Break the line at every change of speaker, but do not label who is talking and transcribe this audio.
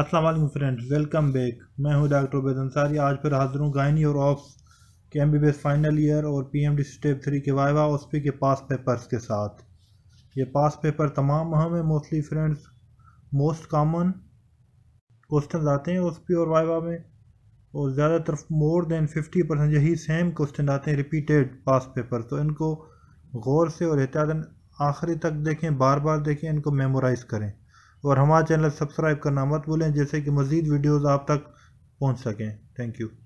Aslam friends welcome back मैं हूं doctor Ubaid Ansari आज फिर हाजिर हूं गायनी और ऑफ के M B B S final year और P M D step three के वाइवा उस पे के पास पेपर्स के साथ ये पास पेपर तमाम अहम है mostly friends most common question आते हैं उस पी और वाइवा में और ज़्यादातर मोर देन फिफ्टी परसेंट यही सेम क्वेश्चन आते हैं रिपीटेड पास पेपर तो इनको गौर से और एहतियातन आखिरी तक देखें बार बार देखें इनको मेमोराइज़ करें और हमारा चैनल सब्सक्राइब करना मत भूलें जैसे कि मज़ीद वीडियोज़ आप तक पहुँच सकें थैंक यू